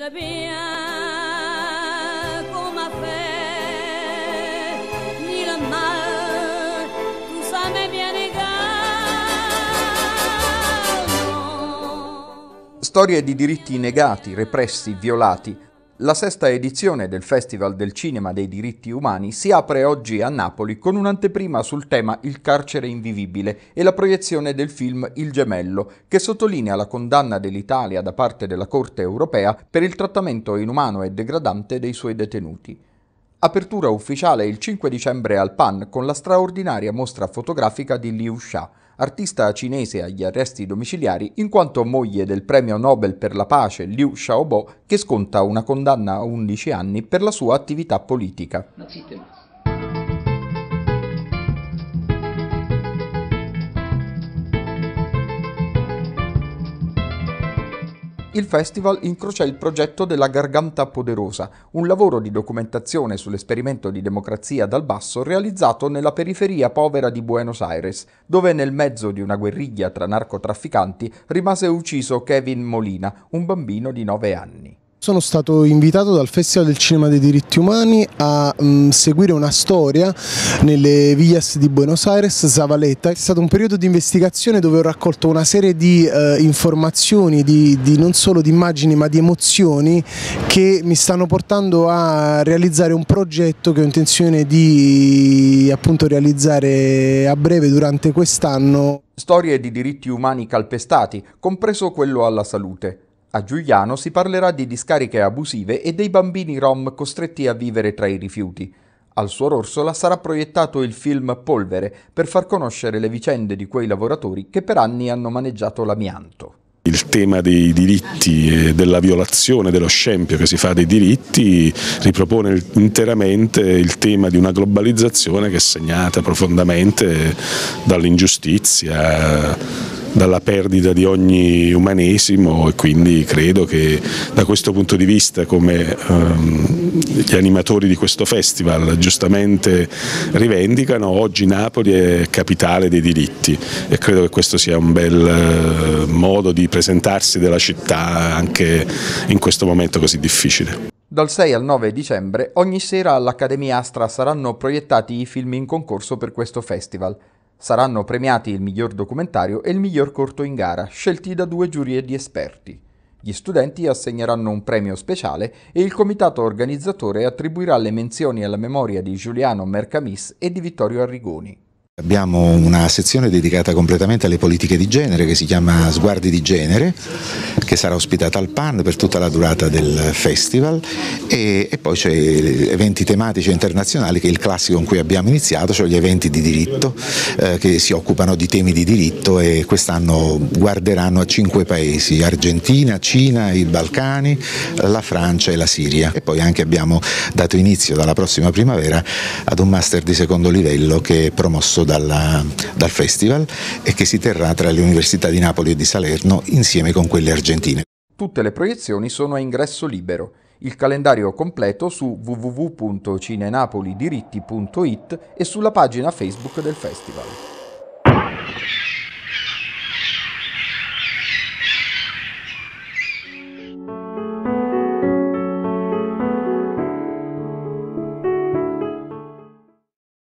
diga bien come ha fait, ni le mal, tout ça m'est bien egal. Storie di diritti negati, repressi, violati la sesta edizione del Festival del Cinema dei diritti umani si apre oggi a Napoli con un'anteprima sul tema Il carcere invivibile e la proiezione del film Il gemello, che sottolinea la condanna dell'Italia da parte della Corte europea per il trattamento inumano e degradante dei suoi detenuti. Apertura ufficiale il 5 dicembre al PAN con la straordinaria mostra fotografica di Liu Sha, artista cinese agli arresti domiciliari in quanto moglie del premio Nobel per la pace Liu Xiaobo che sconta una condanna a 11 anni per la sua attività politica. il festival incrocia il progetto della Garganta Poderosa, un lavoro di documentazione sull'esperimento di democrazia dal basso realizzato nella periferia povera di Buenos Aires, dove nel mezzo di una guerriglia tra narcotrafficanti rimase ucciso Kevin Molina, un bambino di 9 anni. Sono stato invitato dal Festival del Cinema dei Diritti Umani a mh, mm, seguire una storia nelle villas di Buenos Aires, Zavaletta. È stato un periodo di investigazione dove ho raccolto una serie di eh, informazioni, di, di, non solo di immagini ma di emozioni che mi stanno portando a realizzare un progetto che ho intenzione di appunto, realizzare a breve durante quest'anno. Storie di diritti umani calpestati, compreso quello alla salute a Giuliano si parlerà di discariche abusive e dei bambini rom costretti a vivere tra i rifiuti. Al suo Orsola sarà proiettato il film Polvere per far conoscere le vicende di quei lavoratori che per anni hanno maneggiato l'amianto. Il tema dei diritti e della violazione, dello scempio che si fa dei diritti ripropone interamente il tema di una globalizzazione che è segnata profondamente dall'ingiustizia, dalla perdita di ogni umanesimo e quindi credo che da questo punto di vista come ehm, gli animatori di questo festival giustamente rivendicano, oggi Napoli è capitale dei diritti e credo che questo sia un bel eh, modo di presentarsi della città anche in questo momento così difficile. Dal 6 al 9 dicembre ogni sera all'Accademia Astra saranno proiettati i film in concorso per questo festival. Saranno premiati il miglior documentario e il miglior corto in gara, scelti da due giurie di esperti. Gli studenti assegneranno un premio speciale e il comitato organizzatore attribuirà le menzioni alla memoria di Giuliano Mercamis e di Vittorio Arrigoni. Abbiamo una sezione dedicata completamente alle politiche di genere che si chiama Sguardi di genere, che sarà ospitata al PAN per tutta la durata del festival e, e poi c'è eventi tematici internazionali che è il classico con cui abbiamo iniziato, cioè gli eventi di diritto eh, che si occupano di temi di diritto e quest'anno guarderanno a cinque paesi, Argentina, Cina, i Balcani, la Francia e la Siria. E poi anche abbiamo dato inizio dalla prossima primavera ad un master di secondo livello che è promosso dalla, dal festival e che si terrà tra le università di Napoli e di Salerno insieme con quelle argentine. Tutte le proiezioni sono a ingresso libero. Il calendario completo su www.cinenapolidiritti.it e sulla pagina Facebook del festival.